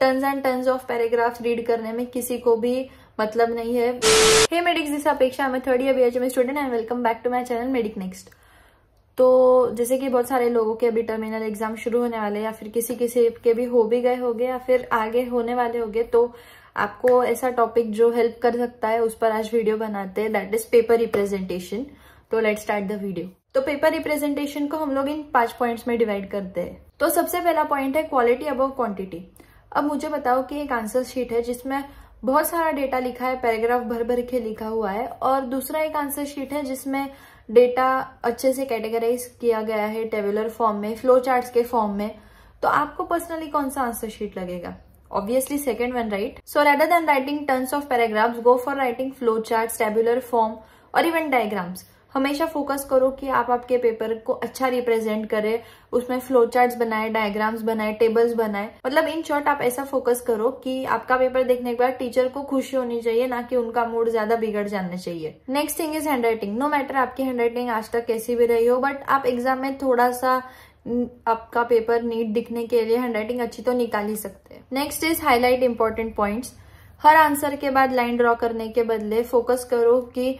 turns and tons of paragraphs read करने में किसी को भी मतलब नहीं है हे मेडिक्स जिस अपेक्षा मैं third year M student and welcome back to my channel medic next तो जैसे कि बहुत सारे लोगों के अभी टर्मिनल एग्जाम शुरू होने वाले या फिर किसी किसी के भी हो भी गए होंगे या फिर आगे होने वाले होंगे तो आपको ऐसा टॉपिक जो हेल्प कर सकता है उस पर आज वीडियो बनाते हैं दैट इज पेपर रिप्रेजेंटेशन तो लेट स्टार्ट द वीडियो तो पेपर रिप्रेजेंटेशन को हम लोग इन पांच पॉइंट्स में डिवाइड करते हैं तो सबसे पहला पॉइंट है क्वालिटी अबव क्वांटिटी अब मुझे बताओ कि एक आंसर शीट है जिसमें बहुत सारा डेटा लिखा है पैराग्राफ भर भर के लिखा हुआ है और दूसरा एक आंसर शीट है जिसमें डेटा अच्छे से कैटेगराइज किया गया है टेबुलर फॉर्म में फ्लो चार्ट के फॉर्म में तो आपको पर्सनली कौन सा आंसर शीट लगेगा obviously second one right so rather than writing writing of paragraphs go for writing flow chart tabular form और इवन डायग्राम्स हमेशा फोकस करो कि आप आपके पेपर को अच्छा रिप्रेजेंट करें उसमें फ्लो चार्ट बनाए डायग्राम्स बनाए टेबल्स बनाए मतलब इन शॉर्ट आप ऐसा फोकस करो कि आपका पेपर देखने के बाद टीचर को खुशी होनी चाहिए ना कि उनका मूड ज्यादा बिगड़ जाना चाहिए next thing is handwriting no matter आपकी हैंडराइटिंग आज तक कैसी भी रही हो बट आप एग्जाम में थोड़ा सा आपका पेपर नीट दिखने के लिए हैंडराइटिंग अच्छी तो निकाल ही सकते हैं next is highlight important points हर आंसर के बाद लाइन ड्रॉ करने के बदले फोकस करो कि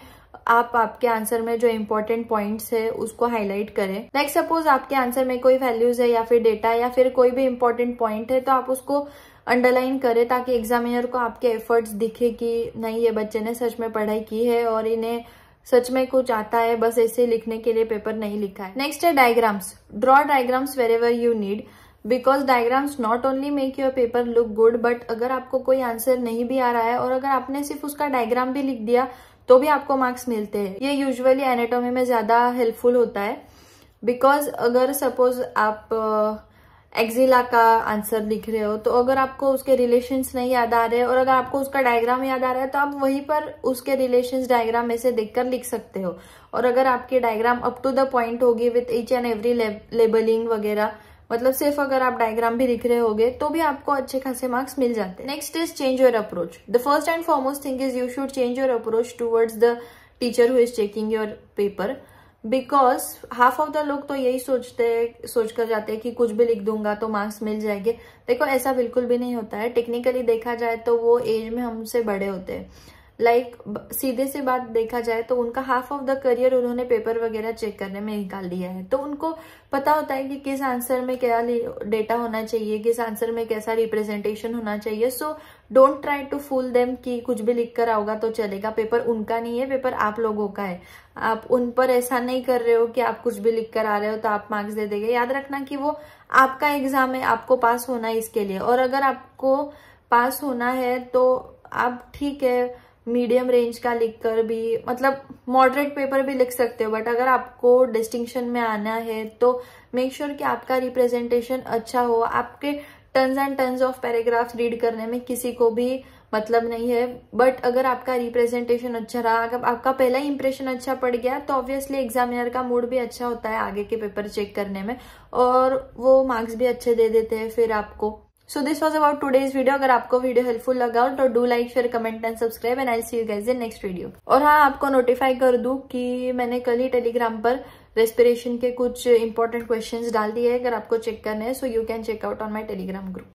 आप आपके आंसर में जो इम्पोर्टेंट पॉइंट्स है उसको हाईलाइट करें लाइक like सपोज आपके आंसर में कोई वैल्यूज है या फिर डेटा या फिर कोई भी इम्पोर्टेंट पॉइंट है तो आप उसको अंडरलाइन करें ताकि एग्जामिनर को आपके एफर्ट्स दिखे कि नहीं ये बच्चे ने सच में पढ़ाई की है और इन्हें सच में कुछ आता है बस ऐसे लिखने के लिए पेपर नहीं लिखा है नेक्स्ट है diagrams draw diagrams wherever you need because diagrams not only make your paper look good but अगर आपको कोई आंसर नहीं भी आ रहा है और अगर आपने सिर्फ उसका डायग्राम भी लिख दिया तो भी आपको मार्क्स मिलते हैं ये यूजुअली एनाटॉमी में ज़्यादा हेल्पफुल होता है बिकॉज अगर सपोज आप एक्जिला का आंसर लिख रहे हो तो अगर आपको उसके रिलेशंस नहीं याद आ रहे और अगर आपको उसका डायग्राम याद आ रहा है तो आप वहीं पर उसके रिलेशंस डायग्राम में से देखकर लिख सकते हो और अगर आपके diagram up to the point होगी with each and every labelling वगैरह मतलब सिर्फ अगर आप डायग्राम भी लिख रहे होगे तो भी आपको अच्छे खासे मार्क्स मिल जाते हैं next is change your approach the first and foremost thing is you should change your approach towards the teacher who is checking your paper because half of the लोग तो यही सोचते सोच कर जाते हैं कि कुछ भी लिख दूंगा तो मार्क्स मिल जाएंगे देखो ऐसा बिल्कुल भी नहीं होता है टेक्निकली देखा जाए तो वो एज में हमसे बड़े होते हैं लाइक like, सीधे से बात देखा जाए तो उनका हाफ ऑफ द करियर उन्होंने पेपर वगैरह चेक करने में निकाल दिया है तो उनको पता होता है कि किस आंसर में क्या डेटा होना चाहिए किस आंसर में कैसा रिप्रेजेंटेशन होना चाहिए so don't try to fool them कि कुछ भी लिख कर आओगा तो चलेगा पेपर उनका नहीं है पेपर आप लोगों का है आप उन पर ऐसा नहीं कर रहे हो कि आप कुछ भी लिख कर आ रहे हो तो आप मार्क्स दे देंगे याद रखना कि वो आपका एग्जाम है आपको पास होना है इसके लिए और अगर आपको पास होना है तो आप ठीक है मीडियम रेंज का लिखकर भी मतलब मॉडरेट पेपर भी लिख सकते हो बट अगर आपको डिस्टिंक्शन में आना है तो मेक श्योर sure कि आपका रिप्रेजेंटेशन अच्छा हो आपके turns and turns of paragraph read करने में किसी को भी मतलब नहीं है बट अगर आपका रिप्रेजेंटेशन अच्छा रहा अगर आपका पहला इंप्रेशन अच्छा पड़ गया तो ऑब्वियसली एग्जामिनर का मूड भी अच्छा होता है आगे के पेपर चेक करने में और वो मार्क्स भी अच्छे दे देते हैं फिर आपको so this was about today's video अगर आपको वीडियो हेल्पफुल लगा हो तो do like share comment and subscribe and I see you guys in next video और हाँ आपको नोटिफाई कर दू कि मैंने कल ही टेलीग्राम पर रेस्पिरेशन के कुछ इंपॉर्टेंट क्वेश्चन डाल दिए अगर आपको चेक करने हैं so you can check out on my Telegram group